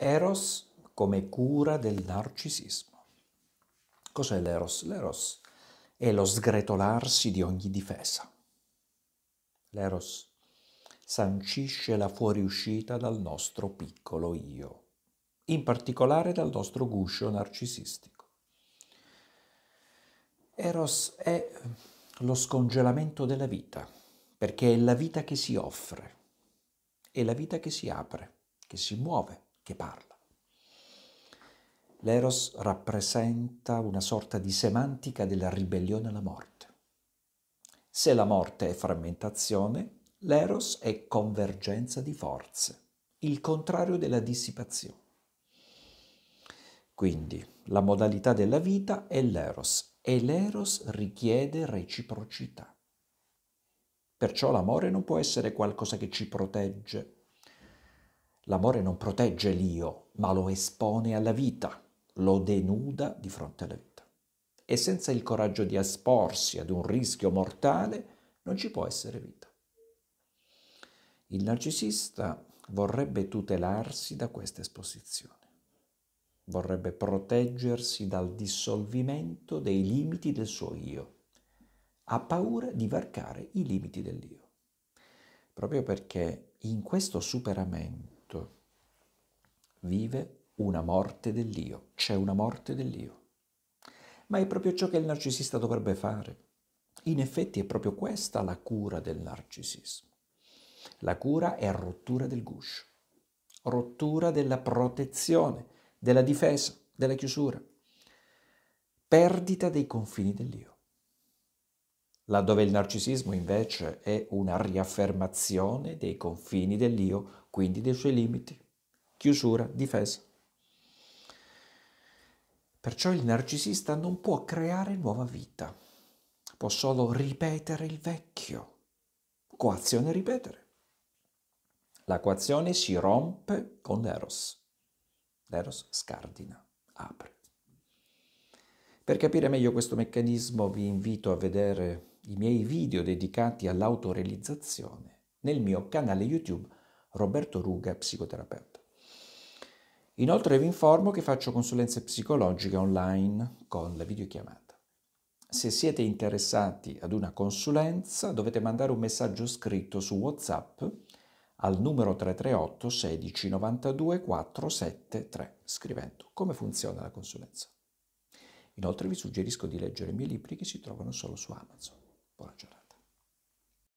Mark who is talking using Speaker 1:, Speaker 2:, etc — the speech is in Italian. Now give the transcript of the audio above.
Speaker 1: Eros come cura del narcisismo. Cos'è l'eros? L'eros è lo sgretolarsi di ogni difesa. L'eros sancisce la fuoriuscita dal nostro piccolo io, in particolare dal nostro guscio narcisistico. Eros è lo scongelamento della vita, perché è la vita che si offre, è la vita che si apre, che si muove che parla. L'eros rappresenta una sorta di semantica della ribellione alla morte. Se la morte è frammentazione, l'eros è convergenza di forze, il contrario della dissipazione. Quindi la modalità della vita è l'eros e l'eros richiede reciprocità. Perciò l'amore non può essere qualcosa che ci protegge L'amore non protegge l'io, ma lo espone alla vita, lo denuda di fronte alla vita. E senza il coraggio di esporsi ad un rischio mortale non ci può essere vita. Il narcisista vorrebbe tutelarsi da questa esposizione, vorrebbe proteggersi dal dissolvimento dei limiti del suo io, ha paura di varcare i limiti dell'io, proprio perché in questo superamento fatto vive una morte dell'io, c'è una morte dell'io. Ma è proprio ciò che il narcisista dovrebbe fare. In effetti è proprio questa la cura del narcisismo. La cura è rottura del guscio, rottura della protezione, della difesa, della chiusura, perdita dei confini dell'io laddove il narcisismo invece è una riaffermazione dei confini dell'io, quindi dei suoi limiti, chiusura, difesa. Perciò il narcisista non può creare nuova vita, può solo ripetere il vecchio. Coazione ripetere. La coazione si rompe con l'eros. L'eros scardina, apre. Per capire meglio questo meccanismo vi invito a vedere i miei video dedicati all'autorealizzazione nel mio canale YouTube Roberto Ruga, psicoterapeuta. Inoltre vi informo che faccio consulenze psicologiche online con la videochiamata. Se siete interessati ad una consulenza dovete mandare un messaggio scritto su WhatsApp al numero 338 16 92 473 scrivendo come funziona la consulenza. Inoltre vi suggerisco di leggere i miei libri che si trovano solo su Amazon.